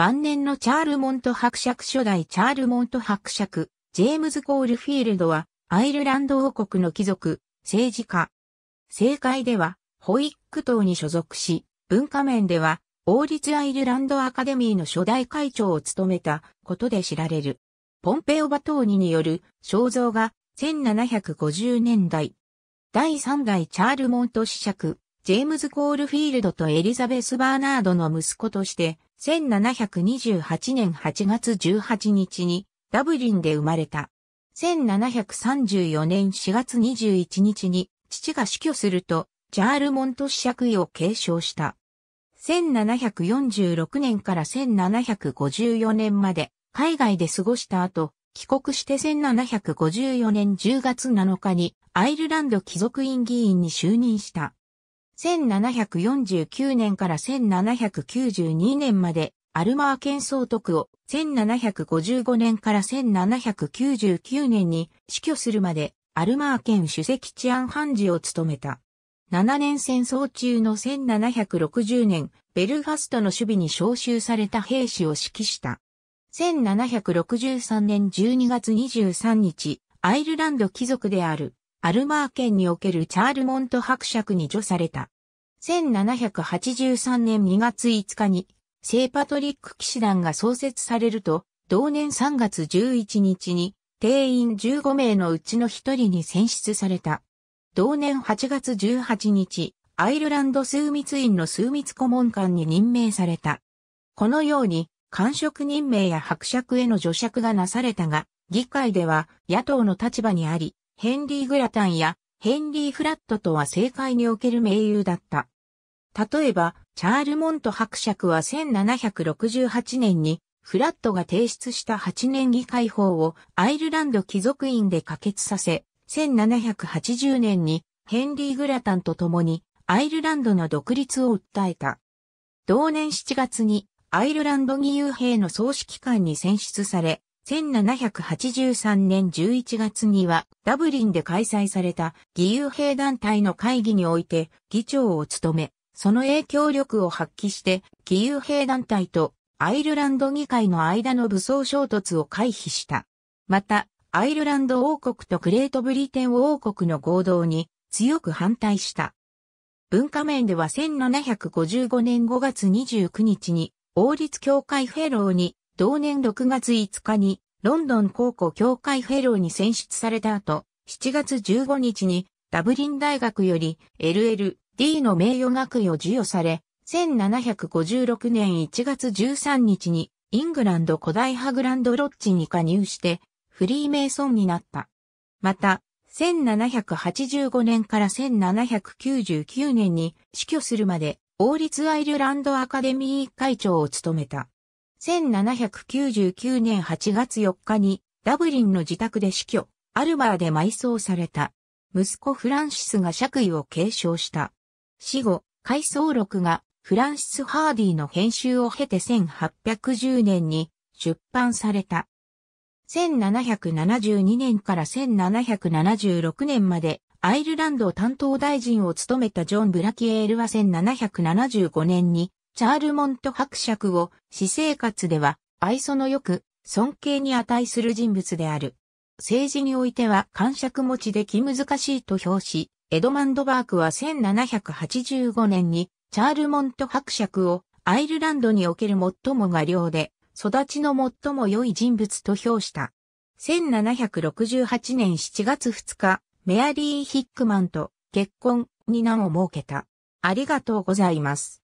晩年のチャールモント伯爵初代チャールモント伯爵、ジェームズ・コールフィールドは、アイルランド王国の貴族、政治家。政界では、ホイック党に所属し、文化面では、王立アイルランドアカデミーの初代会長を務めたことで知られる。ポンペオバトーニによる肖像が1750年代。第3代チャールモント子爵、ジェームズ・コールフィールドとエリザベス・バーナードの息子として、1728年8月18日にダブリンで生まれた。1734年4月21日に父が死去すると、チャールモント子爵位を継承した。1746年から1754年まで海外で過ごした後、帰国して1754年10月7日にアイルランド貴族院議員に就任した。1749年から1792年まで、アルマー県総督を1755年から1799年に死去するまで、アルマー県主席治安判事を務めた。7年戦争中の1760年、ベルファストの守備に召集された兵士を指揮した。1763年12月23日、アイルランド貴族であるアルマー県におけるチャールモント伯爵に除された。1783年2月5日に、聖パトリック騎士団が創設されると、同年3月11日に、定員15名のうちの1人に選出された。同年8月18日、アイルランド枢密院の枢密顧問官に任命された。このように、官職任命や伯爵への除爵がなされたが、議会では野党の立場にあり、ヘンリー・グラタンやヘンリー・フラットとは政界における盟友だった。例えば、チャール・モント伯爵は1768年にフラットが提出した8年議会法をアイルランド貴族院で可決させ、1780年にヘンリー・グラタンと共にアイルランドの独立を訴えた。同年7月にアイルランド義勇兵の総指揮官に選出され、1783年11月にはダブリンで開催された義勇兵団体の会議において議長を務め、その影響力を発揮して義勇兵団体とアイルランド議会の間の武装衝突を回避した。また、アイルランド王国とグレートブリテン王国の合同に強く反対した。文化面では1755年5月29日に王立協会フェローに同年6月5日にロンドン高校協会フェローに選出された後、7月15日にダブリン大学より LLD の名誉学位を授与され、1756年1月13日にイングランド古代ハグランドロッジに加入してフリーメイソンになった。また、1785年から1799年に死去するまで王立アイルランドアカデミー会長を務めた。1799年8月4日にダブリンの自宅で死去、アルバーで埋葬された。息子フランシスが爵位を継承した。死後、回想録がフランシス・ハーディの編集を経て1810年に出版された。1772年から1776年までアイルランド担当大臣を務めたジョン・ブラキエールは1775年にチャールモント伯爵を私生活では愛想のよく尊敬に値する人物である。政治においては感触持ちで気難しいと評し、エドマンドバークは1785年にチャールモント伯爵をアイルランドにおける最も画量で育ちの最も良い人物と評した。1768年7月2日、メアリー・ヒックマンと結婚に名を設けた。ありがとうございます。